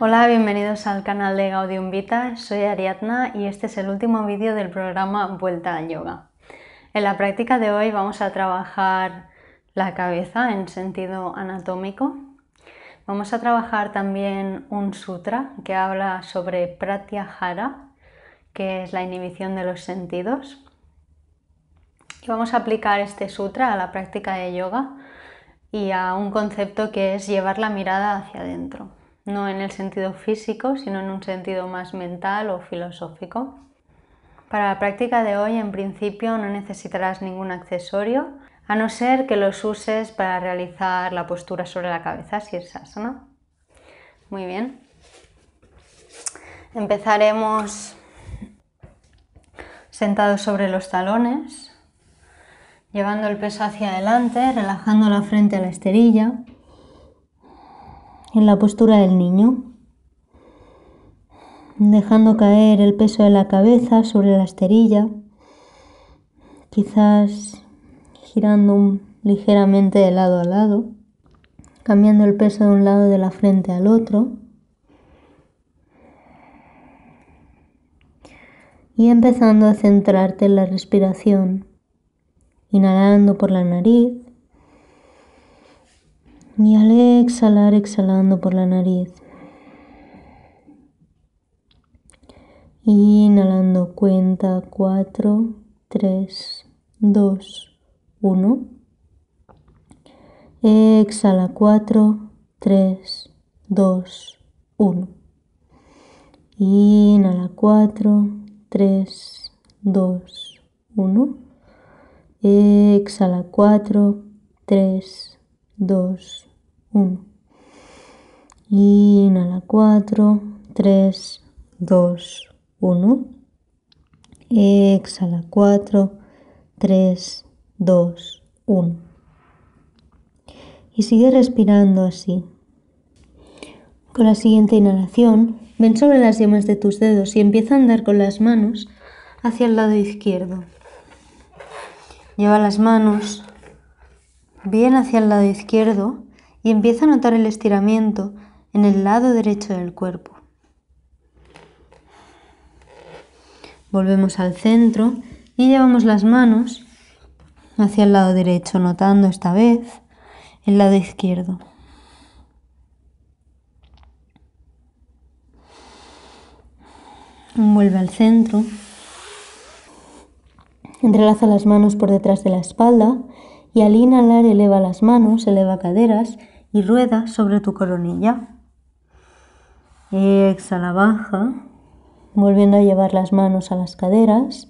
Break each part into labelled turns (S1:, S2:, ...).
S1: Hola, bienvenidos al canal de Gaudium Vita, soy Ariadna y este es el último vídeo del programa Vuelta al Yoga. En la práctica de hoy vamos a trabajar la cabeza en sentido anatómico. Vamos a trabajar también un sutra que habla sobre pratyahara, que es la inhibición de los sentidos. Y vamos a aplicar este sutra a la práctica de yoga y a un concepto que es llevar la mirada hacia adentro no en el sentido físico, sino en un sentido más mental o filosófico. Para la práctica de hoy, en principio, no necesitarás ningún accesorio, a no ser que los uses para realizar la postura sobre la cabeza, si es ¿no? Muy bien. Empezaremos sentados sobre los talones, llevando el peso hacia adelante, relajando la frente a la esterilla en la postura del niño, dejando caer el peso de la cabeza sobre la esterilla, quizás girando ligeramente de lado a lado, cambiando el peso de un lado de la frente al otro. Y empezando a centrarte en la respiración, inhalando por la nariz y al exhalar, exhalando por la nariz. Inhalando, cuenta 4, 3, 2, 1. Exhala 4, 3, 2, 1. Inhala 4, 3, 2, 1. Exhala 4, 3, 2, Inhala 4, 3, 2, 1. Exhala 4, 3, 2, 1. Y sigue respirando así. Con la siguiente inhalación, ven sobre las yemas de tus dedos y empieza a andar con las manos hacia el lado izquierdo. Lleva las manos bien hacia el lado izquierdo y empieza a notar el estiramiento en el lado derecho del cuerpo. Volvemos al centro y llevamos las manos hacia el lado derecho, notando esta vez el lado izquierdo. Vuelve al centro. Entrelaza las manos por detrás de la espalda y al inhalar eleva las manos, eleva caderas y rueda sobre tu coronilla. Exhala, baja, volviendo a llevar las manos a las caderas.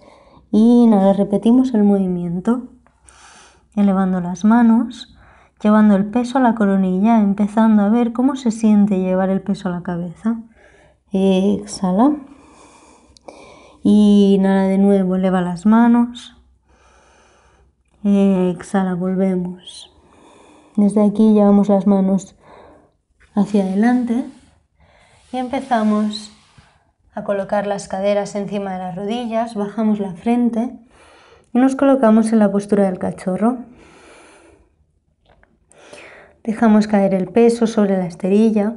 S1: Y inhala, repetimos el movimiento, elevando las manos, llevando el peso a la coronilla, empezando a ver cómo se siente llevar el peso a la cabeza. Exhala. Inhala de nuevo, eleva las manos, Exhala, volvemos. Desde aquí llevamos las manos hacia adelante y empezamos a colocar las caderas encima de las rodillas, bajamos la frente y nos colocamos en la postura del cachorro. Dejamos caer el peso sobre la esterilla.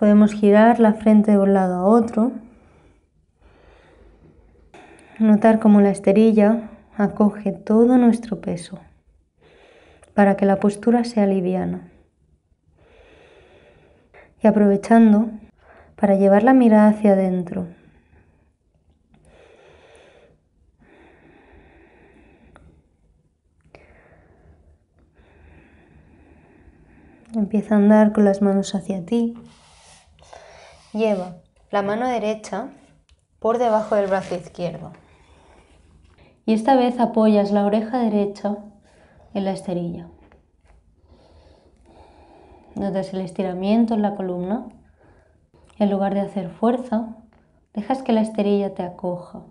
S1: Podemos girar la frente de un lado a otro. Notar cómo la esterilla acoge todo nuestro peso para que la postura sea liviana. Y aprovechando para llevar la mirada hacia adentro. Empieza a andar con las manos hacia ti. Lleva la mano derecha por debajo del brazo izquierdo y esta vez apoyas la oreja derecha en la esterilla. Notas el estiramiento en la columna. En lugar de hacer fuerza, dejas que la esterilla te acoja.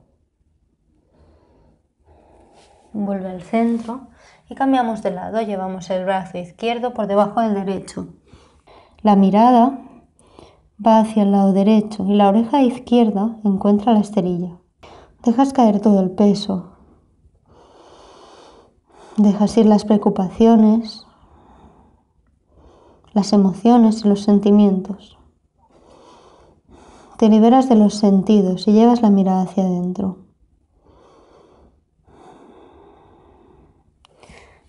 S1: Vuelve al centro y cambiamos de lado. Llevamos el brazo izquierdo por debajo del derecho. La mirada va hacia el lado derecho y la oreja izquierda encuentra la esterilla. Dejas caer todo el peso Dejas ir las preocupaciones, las emociones y los sentimientos. Te liberas de los sentidos y llevas la mirada hacia adentro.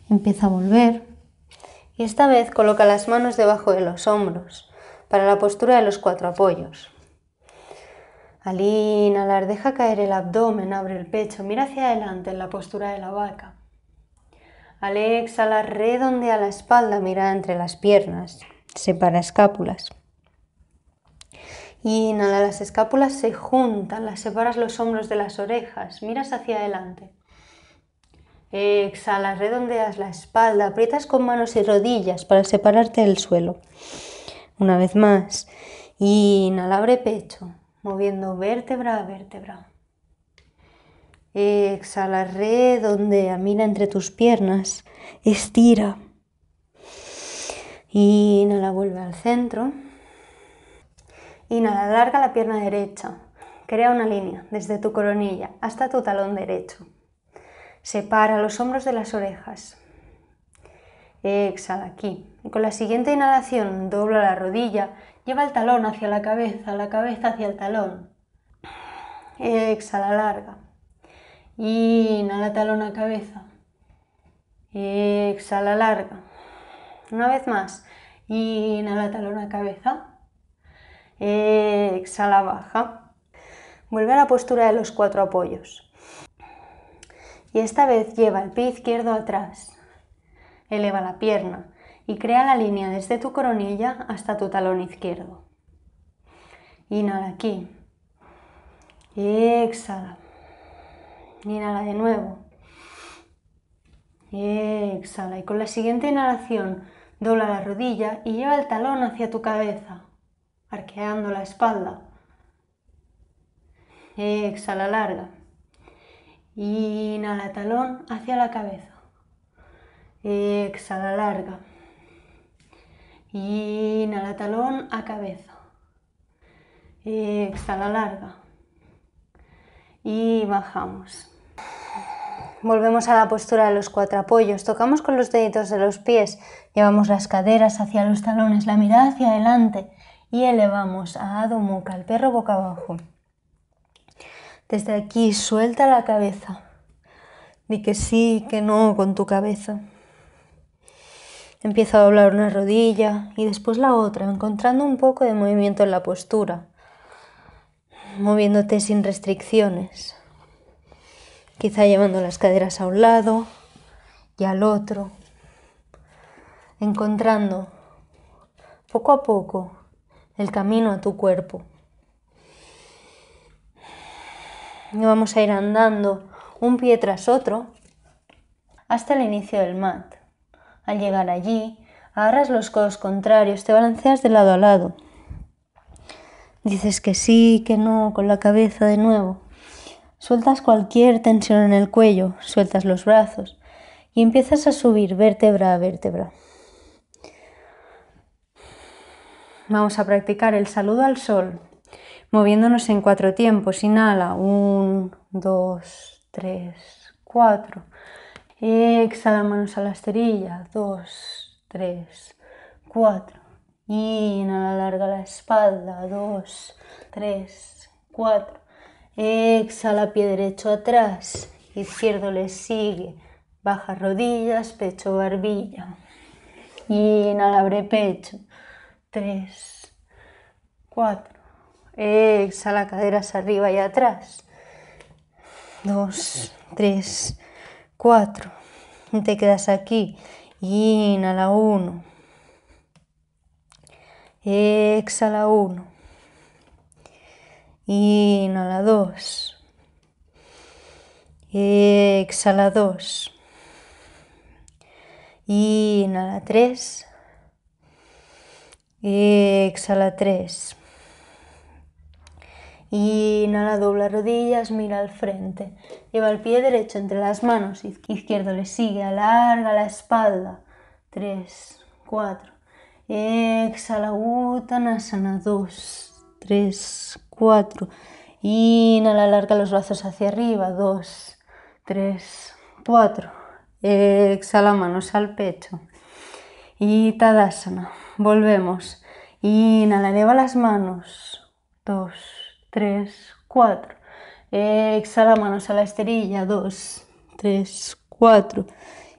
S1: Empieza a volver y esta vez coloca las manos debajo de los hombros para la postura de los cuatro apoyos. Al inhalar, deja caer el abdomen, abre el pecho, mira hacia adelante en la postura de la vaca. Al exhalar, redondea la espalda, mira entre las piernas, separa escápulas. Y inhala, las escápulas se juntan, las separas los hombros de las orejas, miras hacia adelante. Exhala, redondeas la espalda, aprietas con manos y rodillas para separarte del suelo. Una vez más, inhala, abre pecho, moviendo vértebra a vértebra. Exhala, redondea, mira entre tus piernas, estira. Inhala, vuelve al centro. Inhala, larga la pierna derecha. Crea una línea desde tu coronilla hasta tu talón derecho. Separa los hombros de las orejas. Exhala aquí. con la siguiente inhalación, dobla la rodilla, lleva el talón hacia la cabeza, la cabeza hacia el talón. Exhala, larga. Inhala, talón a cabeza. Exhala, larga. Una vez más. Inhala, talón a cabeza. Exhala, baja. Vuelve a la postura de los cuatro apoyos. Y esta vez lleva el pie izquierdo atrás. Eleva la pierna y crea la línea desde tu coronilla hasta tu talón izquierdo. Inhala aquí. Exhala. Inhala de nuevo. Exhala. Y con la siguiente inhalación, dobla la rodilla y lleva el talón hacia tu cabeza, arqueando la espalda. Exhala larga. Inhala talón hacia la cabeza. Exhala larga. Inhala talón a cabeza. Exhala larga y bajamos. Volvemos a la postura de los cuatro apoyos. Tocamos con los deditos de los pies, llevamos las caderas hacia los talones, la mirada hacia adelante y elevamos a Adho Mukha, el perro boca abajo. Desde aquí suelta la cabeza. Di que sí, que no con tu cabeza. Empieza a doblar una rodilla y después la otra, encontrando un poco de movimiento en la postura moviéndote sin restricciones, quizá llevando las caderas a un lado y al otro, encontrando poco a poco el camino a tu cuerpo. Y vamos a ir andando un pie tras otro hasta el inicio del mat. Al llegar allí, agarras los codos contrarios, te balanceas de lado a lado Dices que sí, que no, con la cabeza de nuevo. Sueltas cualquier tensión en el cuello, sueltas los brazos y empiezas a subir vértebra a vértebra. Vamos a practicar el saludo al sol, moviéndonos en cuatro tiempos. Inhala, 1, dos, tres, cuatro, Exhala manos a la esterilla, dos, tres, cuatro, Inhala, larga la espalda. Dos, tres, cuatro. Exhala, pie derecho atrás. Izquierdo le sigue. Baja rodillas, pecho, barbilla. Inhala, abre pecho. Tres, cuatro. Exhala, caderas arriba y atrás. Dos, tres, cuatro. Te quedas aquí. Inhala, uno. Exhala 1. Inhala 2. Exhala 2. Inhala 3. Exhala 3. Inhala, dobla rodillas, mira al frente. Lleva el pie derecho entre las manos, izquierdo le sigue, alarga la espalda. 3, 4, Exhala, Utanasana, 2, 3, 4. Inhala, alarga los brazos hacia arriba, 2, 3, 4. Exhala, manos al pecho. Y Tadásana, volvemos. Inhala, eleva las manos, 2, 3, 4. Exhala, manos a la esterilla, 2, 3, 4.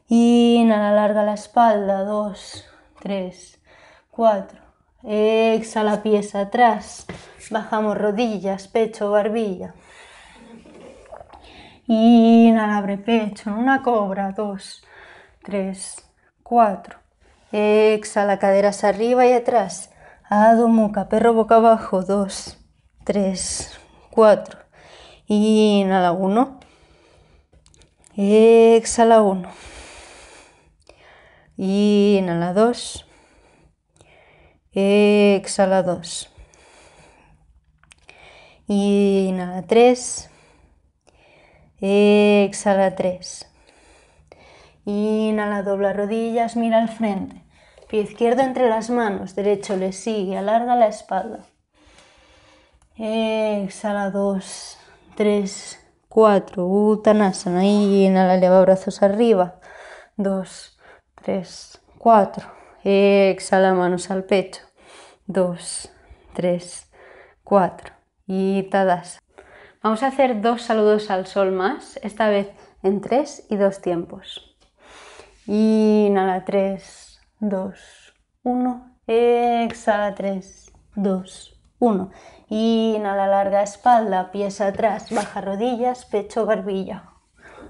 S1: Inhala, alarga la espalda, 2, 3. 4. Exhala, pies atrás. Bajamos rodillas, pecho, barbilla. Inhala, abre pecho. Una cobra. 2, 3, 4. Exhala, caderas arriba y atrás. Adho Mukha, perro boca abajo. 2, 3, 4. Inhala, 1. Exhala, 1. Inhala, 2. Exhala 2. Inhala 3. Exhala 3. Inhala, dobla rodillas, mira al frente. Pie izquierdo entre las manos, derecho le sigue, alarga la espalda. Exhala 2, 3, 4. Uttanasana. Inhala, eleva brazos arriba. 2, 3, 4 exhala manos al pecho. 2, 3, 4 y tadas. Vamos a hacer dos saludos al sol más, esta vez en 3 y 2 tiempos. Inhala 3, 2, 1, exhala 3, 2, 1. Inhala larga espalda, pies atrás, baja rodillas, pecho, barbilla.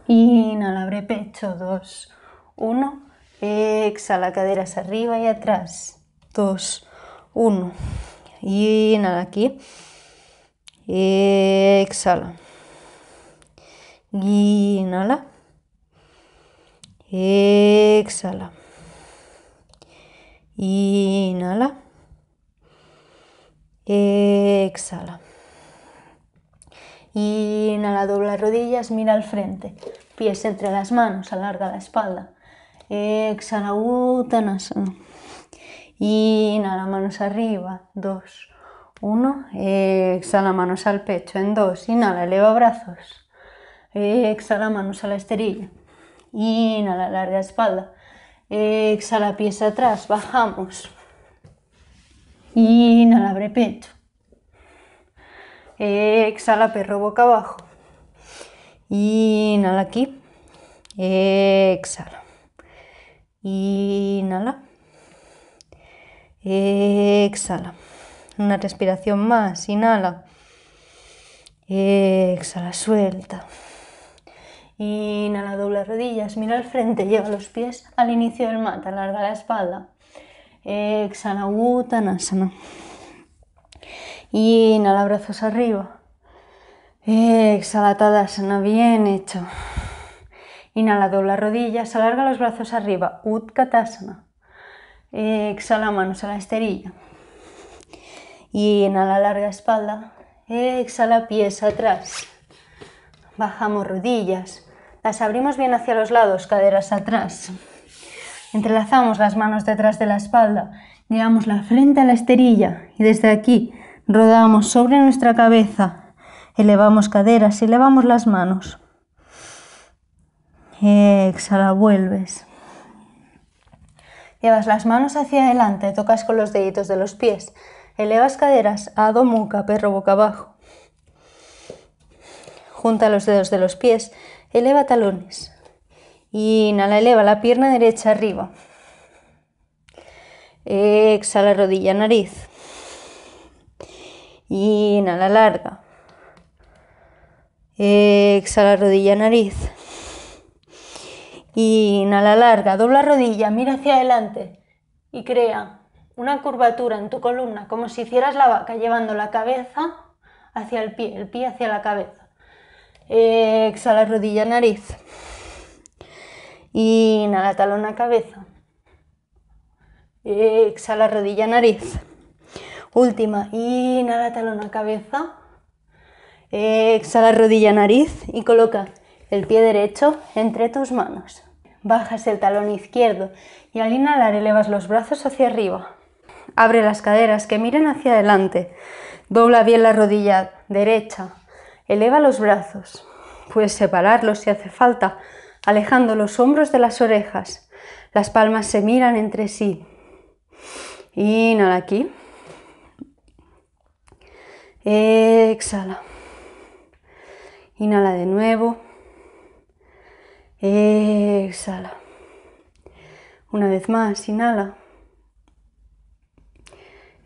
S1: Inhala, abre pecho, 2, 1 Exhala, caderas arriba y atrás. Dos, uno. Inhala aquí. Exhala. Inhala. Exhala. Inhala. Exhala. Inhala, dobla rodillas, mira al frente. Pies entre las manos, alarga la espalda exhala, uttanasana. Inhala, manos arriba, dos, uno. Exhala, manos al pecho, en dos. Inhala, eleva brazos. Exhala, manos a la esterilla. Inhala, larga espalda. Exhala, pies atrás, bajamos. Inhala, abre pecho. Exhala, perro boca abajo. Inhala aquí. Exhala. Inhala. Exhala. Una respiración más. Inhala. Exhala. Suelta. Inhala, dobla rodillas, mira al frente, lleva los pies al inicio del mat, alarga la espalda. Exhala, Uttanasana. Inhala, brazos arriba. Exhala, Tadasana, bien hecho. Inhala, dobla rodillas, alarga los brazos arriba, Utkatasana. Exhala, manos a la esterilla. Y inhala, larga espalda. Exhala, pies atrás. Bajamos rodillas. Las abrimos bien hacia los lados, caderas atrás. Entrelazamos las manos detrás de la espalda. Llevamos la frente a la esterilla y desde aquí rodamos sobre nuestra cabeza. Elevamos caderas, elevamos las manos exhala, vuelves. Llevas las manos hacia adelante, tocas con los deditos de los pies, elevas caderas a muca, perro boca abajo. Junta los dedos de los pies, eleva talones. Inhala, eleva la pierna derecha arriba. Exhala, rodilla, nariz. Inhala, larga. Exhala, rodilla, nariz inhala larga, dobla rodilla, mira hacia adelante y crea una curvatura en tu columna, como si hicieras la vaca, llevando la cabeza hacia el pie, el pie hacia la cabeza. Exhala rodilla, nariz. Inhala talón a cabeza. Exhala rodilla, nariz. Última, inhala talón a cabeza. Exhala rodilla, nariz y coloca el pie derecho entre tus manos bajas el talón izquierdo y al inhalar elevas los brazos hacia arriba. Abre las caderas que miren hacia adelante. Dobla bien la rodilla derecha. Eleva los brazos. Puedes separarlos si hace falta, alejando los hombros de las orejas. Las palmas se miran entre sí. Inhala aquí. Exhala. Inhala de nuevo. Exhala. Una vez más, inhala.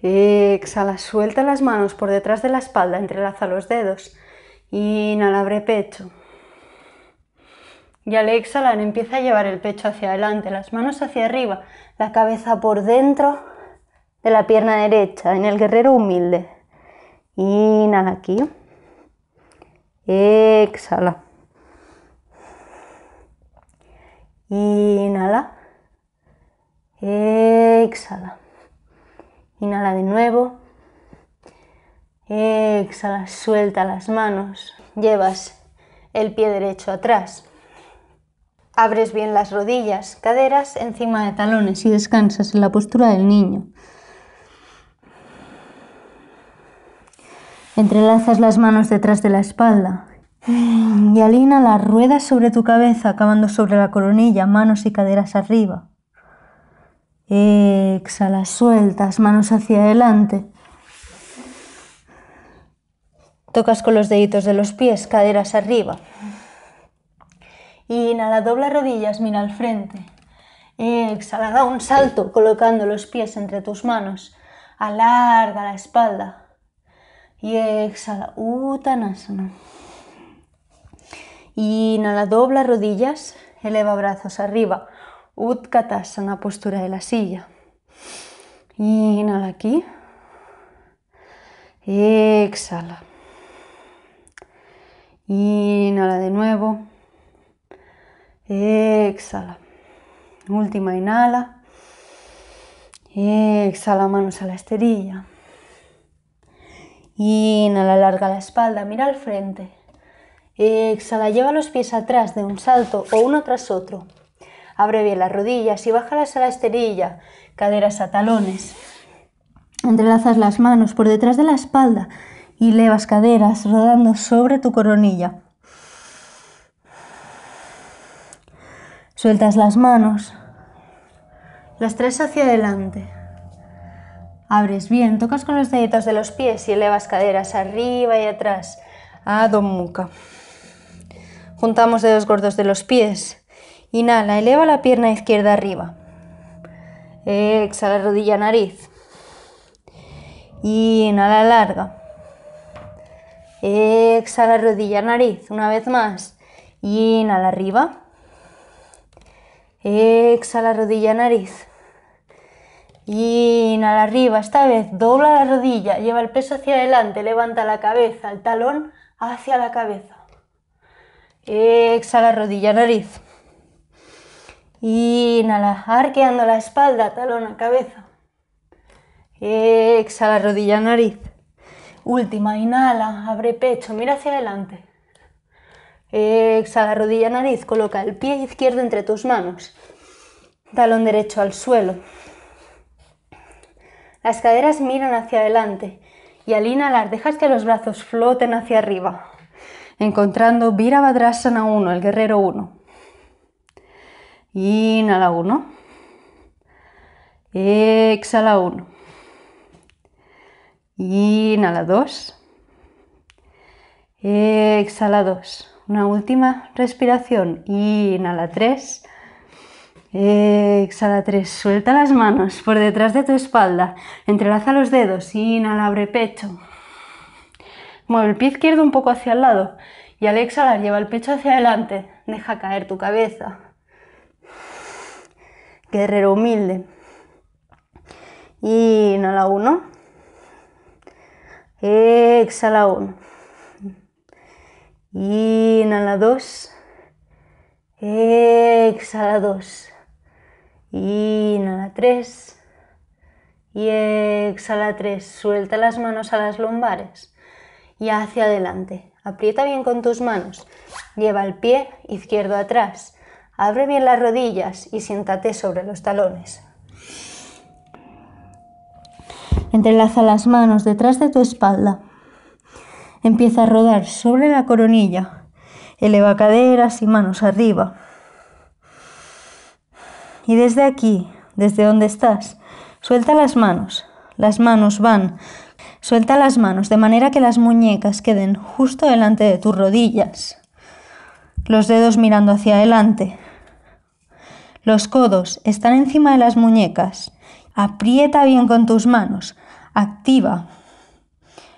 S1: Exhala, suelta las manos por detrás de la espalda, entrelaza los dedos. Inhala, abre pecho. Y al exhalar empieza a llevar el pecho hacia adelante, las manos hacia arriba, la cabeza por dentro de la pierna derecha, en el guerrero humilde. Inhala aquí. Exhala. Inhala. Exhala. Inhala de nuevo. Exhala. Suelta las manos. Llevas el pie derecho atrás. Abres bien las rodillas, caderas encima de talones y descansas en la postura del niño. Entrelazas las manos detrás de la espalda, y alina las ruedas sobre tu cabeza, acabando sobre la coronilla, manos y caderas arriba. Exhala, sueltas, manos hacia adelante. Tocas con los deditos de los pies, caderas arriba. Inhala, dobla rodillas, mira al frente. Exhala, da un salto colocando los pies entre tus manos. Alarga la espalda. Y exhala, utanasana. Inhala, dobla rodillas, eleva brazos arriba. Utkatasana, postura de la silla. Inhala aquí. Exhala. Inhala de nuevo. Exhala. Última inhala. Exhala, manos a la esterilla. Inhala, larga la espalda, mira al frente. Exhala, lleva los pies atrás de un salto o uno tras otro. Abre bien las rodillas y bájalas a la esterilla, caderas a talones. Entrelazas las manos por detrás de la espalda y levas caderas rodando sobre tu coronilla. Sueltas las manos, las tres hacia adelante. Abres bien, tocas con los deditos de los pies y elevas caderas arriba y atrás. Adho Mukha. Juntamos dedos gordos de los pies. Inhala, eleva la pierna izquierda arriba. Exhala, rodilla, nariz. Inhala, larga. Exhala, rodilla, nariz. Una vez más. Inhala, arriba. Exhala, rodilla, nariz. Inhala arriba, esta vez dobla la rodilla, lleva el peso hacia adelante, levanta la cabeza, el talón hacia la cabeza. Exhala, rodilla, nariz. Inhala, arqueando la espalda, talón a cabeza. Exhala, rodilla, nariz. Última, inhala, abre pecho, mira hacia adelante. Exhala, rodilla, nariz. Coloca el pie izquierdo entre tus manos. Talón derecho al suelo. Las caderas miran hacia adelante y al inhalar dejas que los brazos floten hacia arriba encontrando Virabhadrasana 1, el guerrero 1. Inhala 1. Exhala 1. Inhala 2. Exhala 2. Una última respiración. Inhala 3. Exhala 3. Suelta las manos por detrás de tu espalda. Entrelaza los dedos. Inhala, abre pecho. Mueve el pie izquierdo un poco hacia el lado y al exhalar lleva el pecho hacia adelante, deja caer tu cabeza. Guerrero humilde. Inhala uno. Exhala uno. Inhala dos. Exhala dos. Inhala tres. Y exhala tres. Suelta las manos a las lumbares y hacia adelante. Aprieta bien con tus manos. Lleva el pie izquierdo atrás. Abre bien las rodillas y siéntate sobre los talones. Entrelaza las manos detrás de tu espalda. Empieza a rodar sobre la coronilla. Eleva caderas y manos arriba. Y desde aquí, desde donde estás, suelta las manos. Las manos van Suelta las manos de manera que las muñecas queden justo delante de tus rodillas. Los dedos mirando hacia adelante. Los codos están encima de las muñecas. Aprieta bien con tus manos. Activa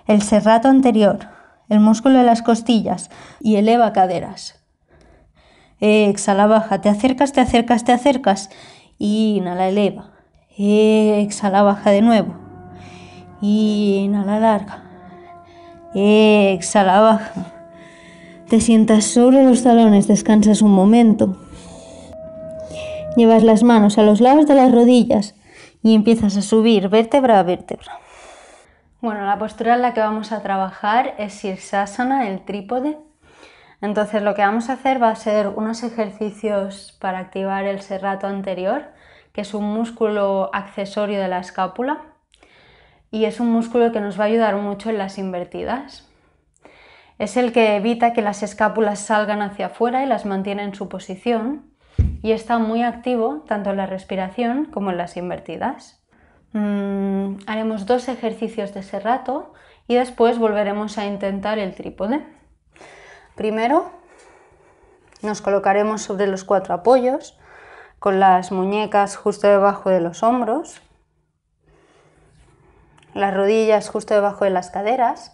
S1: el serrato anterior, el músculo de las costillas y eleva caderas. Exhala, baja, te acercas, te acercas, te acercas. Inhala, eleva. Exhala, baja de nuevo. Inhala larga. Exhala baja. Te sientas sobre los talones, descansas un momento. Llevas las manos a los lados de las rodillas y empiezas a subir vértebra a vértebra. Bueno, la postura en la que vamos a trabajar es Sirsasana, el trípode. Entonces lo que vamos a hacer va a ser unos ejercicios para activar el serrato anterior, que es un músculo accesorio de la escápula y es un músculo que nos va a ayudar mucho en las invertidas. Es el que evita que las escápulas salgan hacia afuera y las mantiene en su posición y está muy activo tanto en la respiración como en las invertidas. Mm, haremos dos ejercicios de ese rato y después volveremos a intentar el trípode. Primero nos colocaremos sobre los cuatro apoyos con las muñecas justo debajo de los hombros las rodillas justo debajo de las caderas,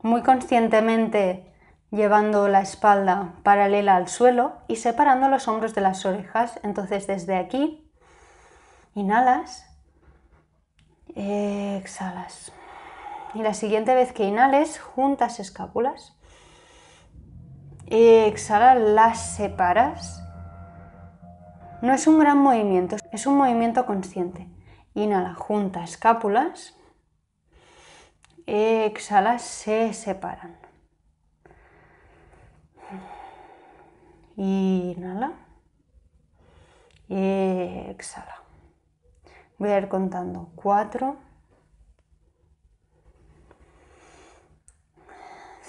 S1: muy conscientemente llevando la espalda paralela al suelo y separando los hombros de las orejas. Entonces desde aquí, inhalas, exhalas. Y la siguiente vez que inhales, juntas escápulas. exhalas, las separas. No es un gran movimiento, es un movimiento consciente. Inhala, junta escápulas. Exhala, se separan. Inhala. Exhala. Voy a ir contando cuatro,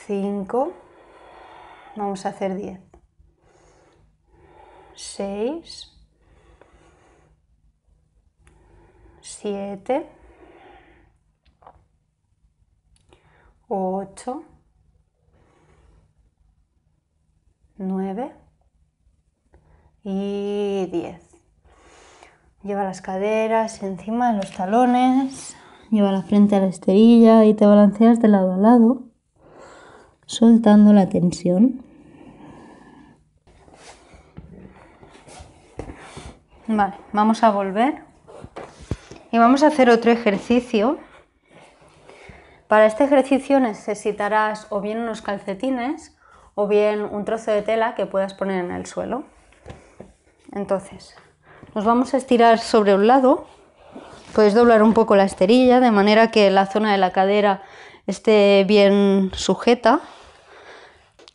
S1: cinco, vamos a hacer diez, seis, 7, 8, 9 y 10. Lleva las caderas encima de los talones, lleva la frente a la esterilla y te balanceas de lado a lado, soltando la tensión. Vale, vamos a volver y vamos a hacer otro ejercicio. Para este ejercicio necesitarás o bien unos calcetines o bien un trozo de tela que puedas poner en el suelo. Entonces, nos vamos a estirar sobre un lado. Puedes doblar un poco la esterilla de manera que la zona de la cadera esté bien sujeta.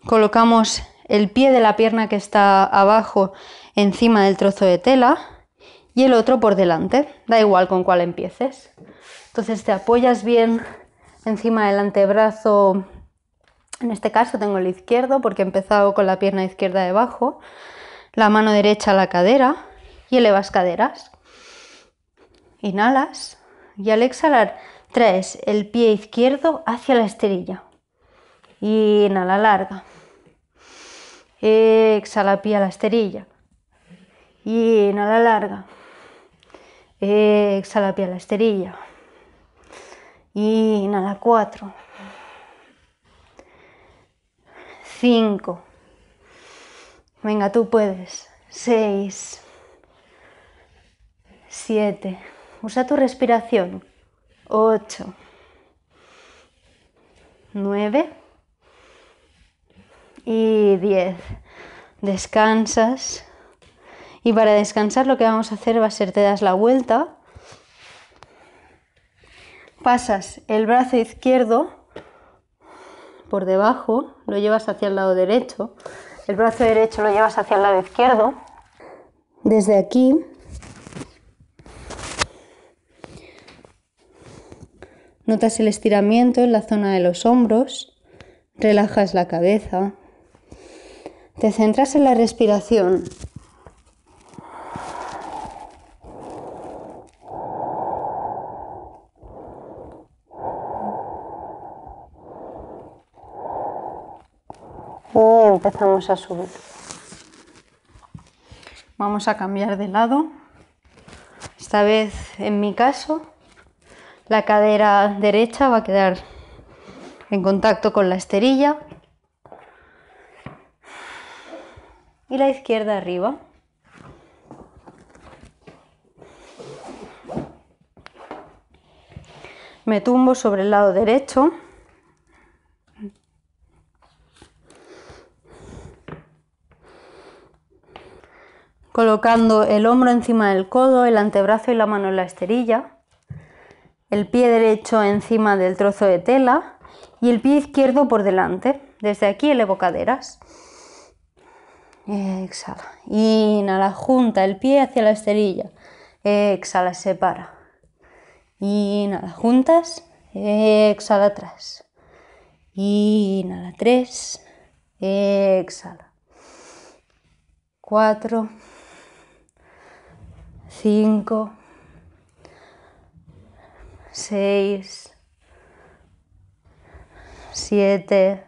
S1: Colocamos el pie de la pierna que está abajo encima del trozo de tela y el otro por delante, da igual con cuál empieces. Entonces te apoyas bien encima del antebrazo, en este caso tengo el izquierdo porque he empezado con la pierna izquierda debajo, la mano derecha a la cadera y elevas caderas. Inhalas y al exhalar traes el pie izquierdo hacia la esterilla. Inhala larga. Exhala pie a la esterilla. Inhala larga exhala pie a la esterilla. Inhala 4, 5, venga tú puedes, 6, 7, usa tu respiración, 8, 9 y 10, descansas y para descansar lo que vamos a hacer va a ser te das la vuelta, pasas el brazo izquierdo por debajo, lo llevas hacia el lado derecho, el brazo derecho lo llevas hacia el lado izquierdo, desde aquí notas el estiramiento en la zona de los hombros, relajas la cabeza, te centras en la respiración, empezamos a subir. Vamos a cambiar de lado. Esta vez, en mi caso, la cadera derecha va a quedar en contacto con la esterilla y la izquierda arriba. Me tumbo sobre el lado derecho. colocando el hombro encima del codo, el antebrazo y la mano en la esterilla, el pie derecho encima del trozo de tela y el pie izquierdo por delante. Desde aquí elevo caderas. Exhala. Inhala, junta el pie hacia la esterilla. Exhala, separa. Inhala, juntas. Exhala, atrás. Inhala, tres. Exhala. Cuatro. 5, 6, 7,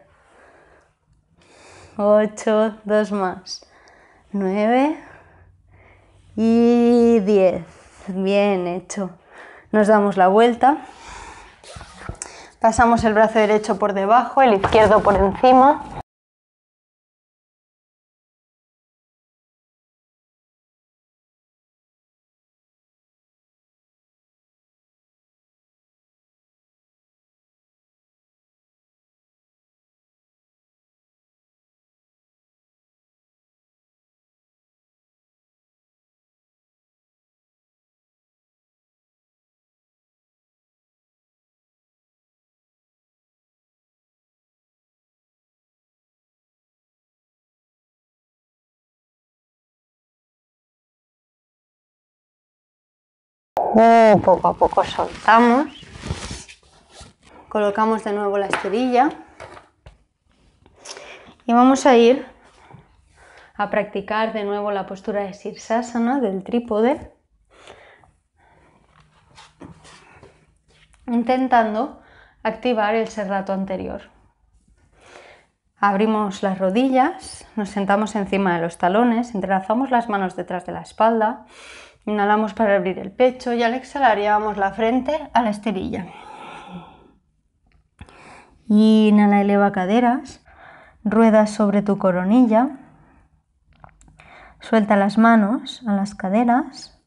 S1: 8, dos más, 9 y 10. Bien hecho. Nos damos la vuelta. Pasamos el brazo derecho por debajo, el izquierdo por encima. poco a poco soltamos. Colocamos de nuevo la esterilla Y vamos a ir a practicar de nuevo la postura de Sirsasana del trípode. Intentando activar el serrato anterior. Abrimos las rodillas, nos sentamos encima de los talones, entrelazamos las manos detrás de la espalda, Inhalamos para abrir el pecho y al exhalar llevamos la frente a la esterilla. Inhala, eleva caderas, ruedas sobre tu coronilla, suelta las manos a las caderas,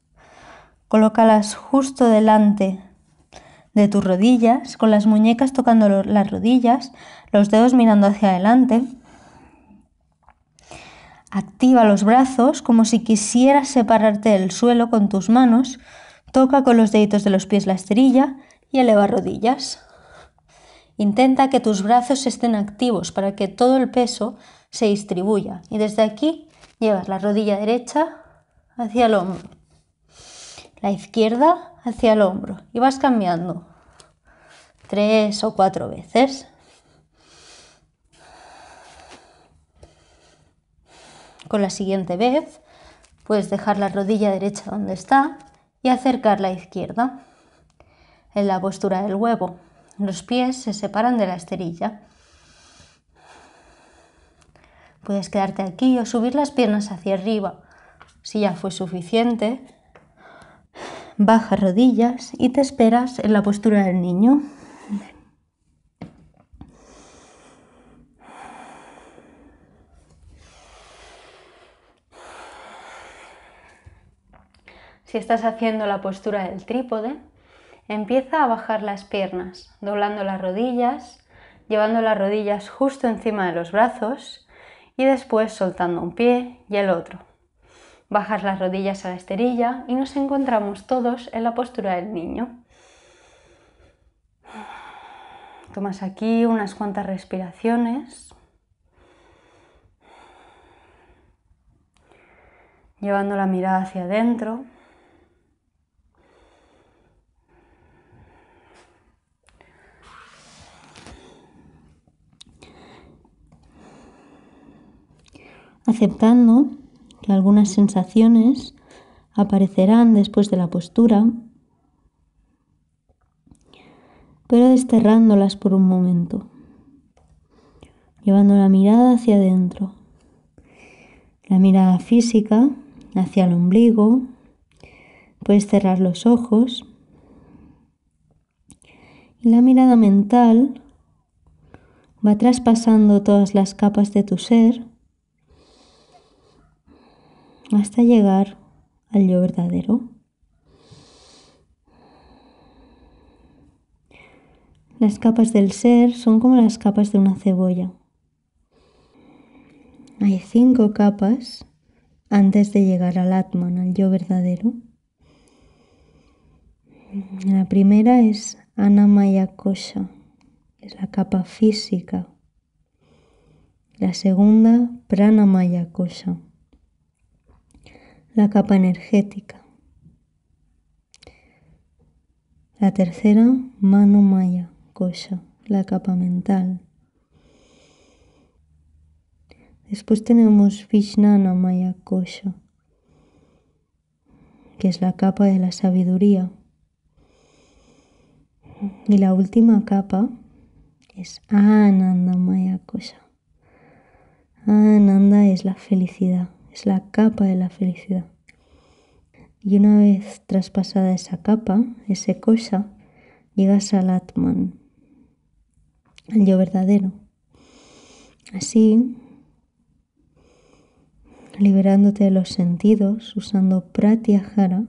S1: colócalas justo delante de tus rodillas, con las muñecas tocando las rodillas, los dedos mirando hacia adelante Activa los brazos como si quisieras separarte del suelo con tus manos. Toca con los deditos de los pies la esterilla y eleva rodillas. Intenta que tus brazos estén activos para que todo el peso se distribuya. Y desde aquí llevas la rodilla derecha hacia el hombro, la izquierda hacia el hombro y vas cambiando tres o cuatro veces. con la siguiente vez, puedes dejar la rodilla derecha donde está y acercar la izquierda. En la postura del huevo, los pies se separan de la esterilla. Puedes quedarte aquí o subir las piernas hacia arriba. Si ya fue suficiente, baja rodillas y te esperas en la postura del niño. Si estás haciendo la postura del trípode, empieza a bajar las piernas, doblando las rodillas, llevando las rodillas justo encima de los brazos y después soltando un pie y el otro. Bajas las rodillas a la esterilla y nos encontramos todos en la postura del niño. Tomas aquí unas cuantas respiraciones. Llevando la mirada hacia adentro. aceptando que algunas sensaciones aparecerán después de la postura, pero desterrándolas por un momento, llevando la mirada hacia adentro, la mirada física hacia el ombligo, puedes cerrar los ojos y la mirada mental va traspasando todas las capas de tu ser hasta llegar al yo verdadero. Las capas del ser son como las capas de una cebolla. Hay cinco capas antes de llegar al Atman, al yo verdadero. La primera es Anamaya Kosha, es la capa física. La segunda, Pranamaya Kosha, la capa energética. La tercera, mano Maya, Kosha, la capa mental. Después tenemos Vishnana Maya Kosha, que es la capa de la sabiduría. Y la última capa es Ananda Maya Kosha. Ananda es la felicidad es la capa de la felicidad. Y una vez traspasada esa capa, ese cosa, llegas al Atman, al yo verdadero. Así, liberándote de los sentidos, usando pratyahara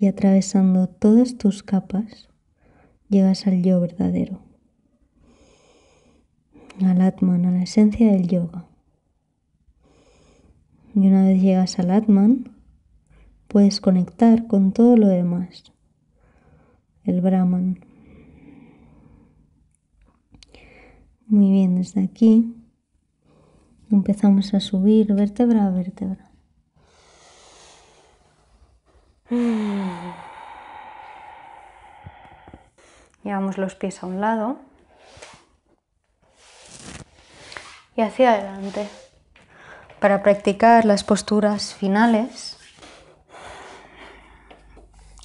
S1: y atravesando todas tus capas, llegas al yo verdadero, al Atman, a la esencia del yoga. Y una vez llegas al Atman, puedes conectar con todo lo demás, el Brahman. Muy bien, desde aquí empezamos a subir vértebra a vértebra. Llevamos los pies a un lado y hacia adelante para practicar las posturas finales,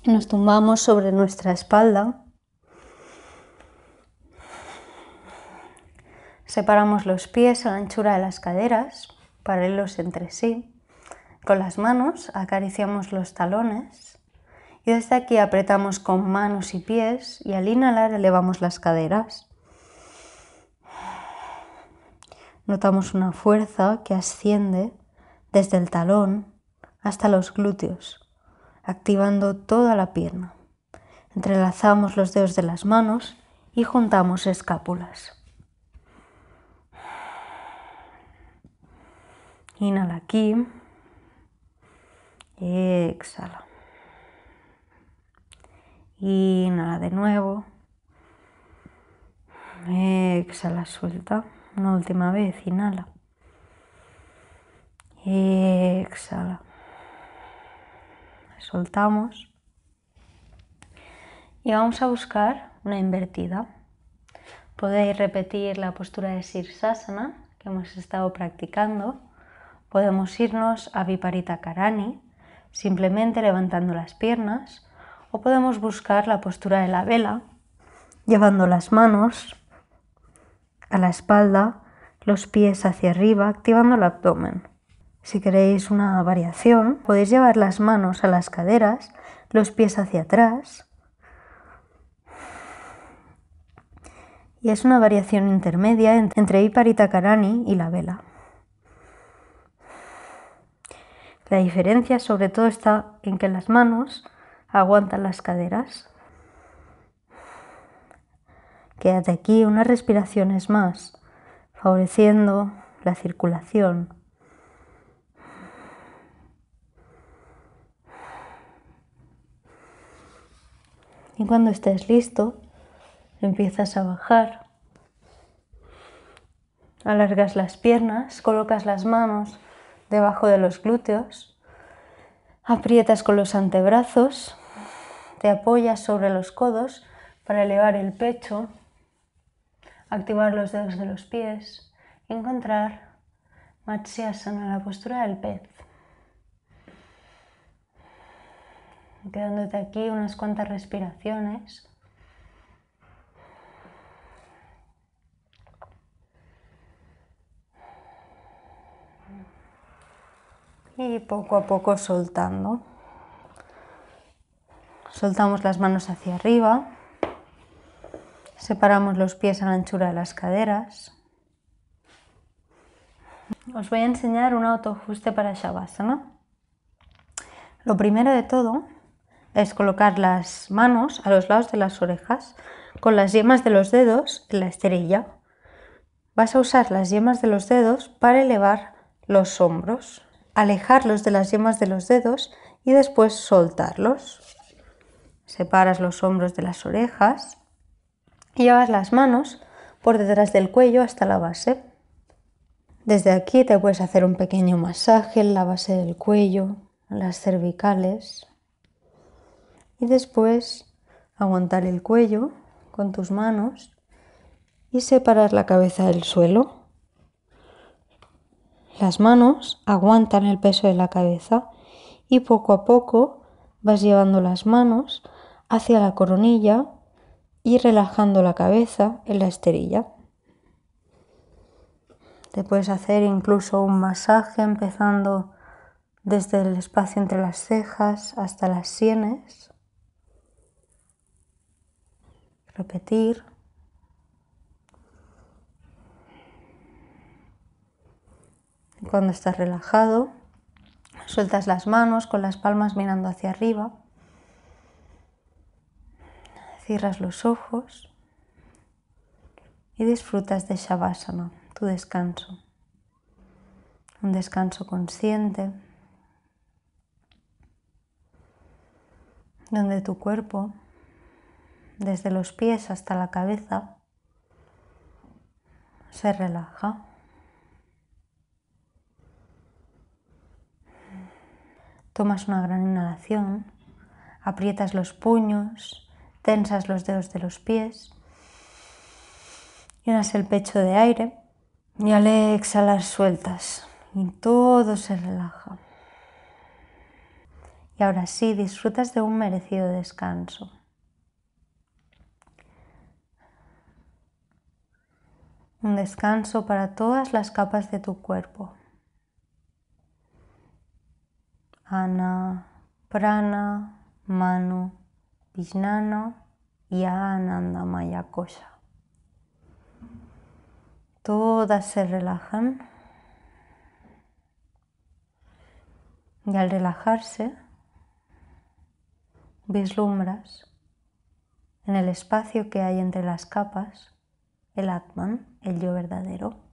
S1: nos tumbamos sobre nuestra espalda, separamos los pies a la anchura de las caderas, paralelos entre sí, con las manos acariciamos los talones y desde aquí apretamos con manos y pies y al inhalar elevamos las caderas. Notamos una fuerza que asciende desde el talón hasta los glúteos, activando toda la pierna. Entrelazamos los dedos de las manos y juntamos escápulas. Inhala aquí. Exhala. Inhala de nuevo. Exhala, suelta. Una última vez, inhala. exhala. Soltamos. Y vamos a buscar una invertida. Podéis repetir la postura de Sirsasana que hemos estado practicando. Podemos irnos a Viparita Karani, simplemente levantando las piernas, o podemos buscar la postura de la vela, llevando las manos a la espalda, los pies hacia arriba, activando el abdomen. Si queréis una variación, podéis llevar las manos a las caderas, los pies hacia atrás. Y es una variación intermedia entre Iparita y la vela. La diferencia sobre todo está en que las manos aguantan las caderas Quédate aquí unas respiraciones más, favoreciendo la circulación. Y cuando estés listo, empiezas a bajar. Alargas las piernas, colocas las manos debajo de los glúteos, aprietas con los antebrazos, te apoyas sobre los codos para elevar el pecho activar los dedos de los pies y encontrar Matsyasana, la postura del pez. Quedándote aquí unas cuantas respiraciones. Y poco a poco soltando. Soltamos las manos hacia arriba. Separamos los pies a la anchura de las caderas. Os voy a enseñar un autoajuste para Shavasana. Lo primero de todo es colocar las manos a los lados de las orejas con las yemas de los dedos en la esterilla. Vas a usar las yemas de los dedos para elevar los hombros, alejarlos de las yemas de los dedos y después soltarlos. Separas los hombros de las orejas llevas las manos por detrás del cuello hasta la base. Desde aquí te puedes hacer un pequeño masaje en la base del cuello, las cervicales y después aguantar el cuello con tus manos y separar la cabeza del suelo. Las manos aguantan el peso de la cabeza y poco a poco vas llevando las manos hacia la coronilla y relajando la cabeza en la esterilla. Te puedes hacer incluso un masaje empezando desde el espacio entre las cejas hasta las sienes. Repetir. Cuando estás relajado, sueltas las manos con las palmas mirando hacia arriba cierras los ojos y disfrutas de Shavasana, tu descanso. Un descanso consciente donde tu cuerpo, desde los pies hasta la cabeza, se relaja. Tomas una gran inhalación, aprietas los puños, tensas los dedos de los pies, llenas el pecho de aire y al exhalar sueltas y todo se relaja. Y ahora sí, disfrutas de un merecido descanso. Un descanso para todas las capas de tu cuerpo. Ana, prana, mano, Vijnana y maya cosa Todas se relajan. Y al relajarse, vislumbras en el espacio que hay entre las capas el Atman, el yo verdadero.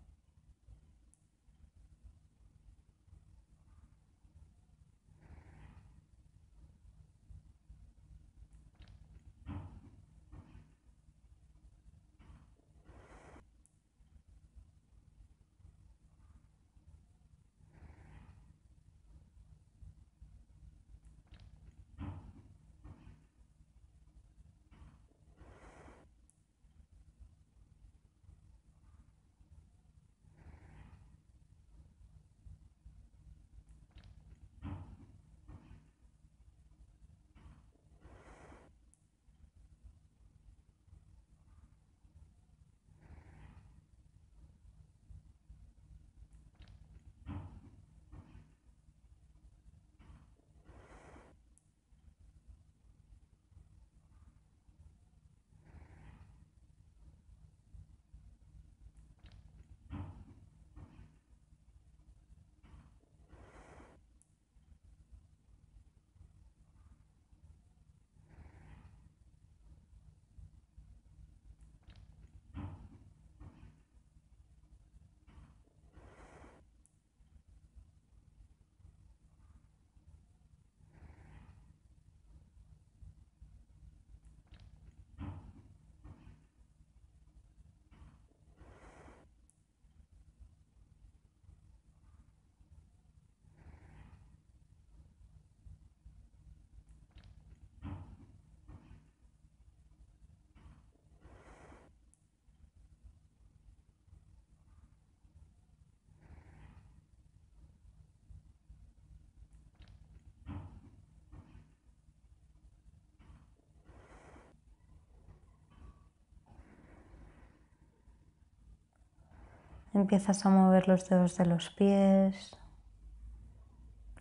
S1: Empiezas a mover los dedos de los pies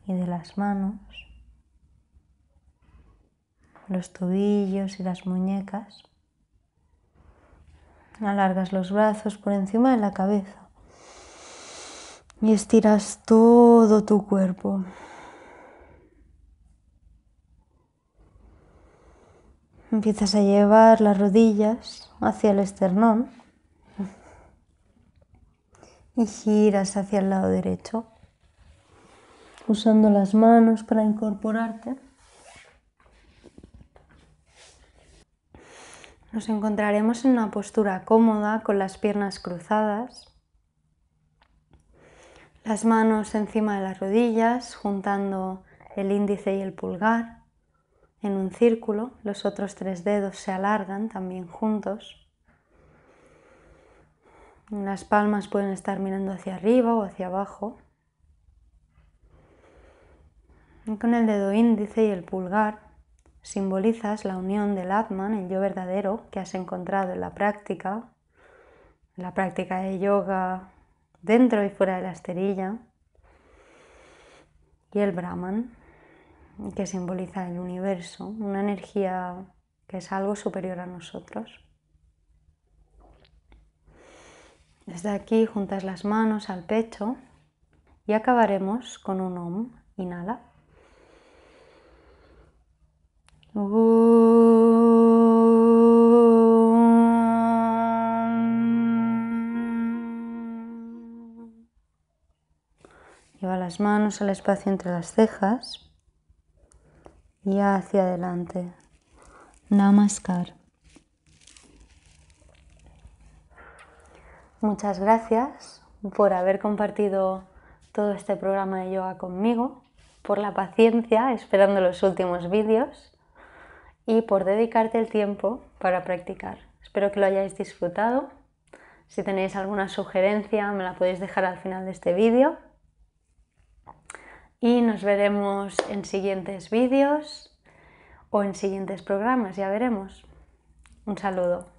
S1: y de las manos, los tobillos y las muñecas. Alargas los brazos por encima de la cabeza y estiras todo tu cuerpo. Empiezas a llevar las rodillas hacia el esternón y giras hacia el lado derecho, usando las manos para incorporarte. Nos encontraremos en una postura cómoda con las piernas cruzadas, las manos encima de las rodillas, juntando el índice y el pulgar en un círculo, los otros tres dedos se alargan también juntos. Las palmas pueden estar mirando hacia arriba o hacia abajo. con el dedo índice y el pulgar simbolizas la unión del Atman, el yo verdadero que has encontrado en la práctica, en la práctica de yoga dentro y fuera de la esterilla, y el Brahman, que simboliza el universo, una energía que es algo superior a nosotros. Desde aquí juntas las manos al pecho y acabaremos con un om. Inhala. Lleva las manos al espacio entre las cejas y hacia adelante. Namaskar. Muchas gracias por haber compartido todo este programa de yoga conmigo, por la paciencia esperando los últimos vídeos y por dedicarte el tiempo para practicar. Espero que lo hayáis disfrutado. Si tenéis alguna sugerencia me la podéis dejar al final de este vídeo. Y nos veremos en siguientes vídeos o en siguientes programas, ya veremos. Un saludo.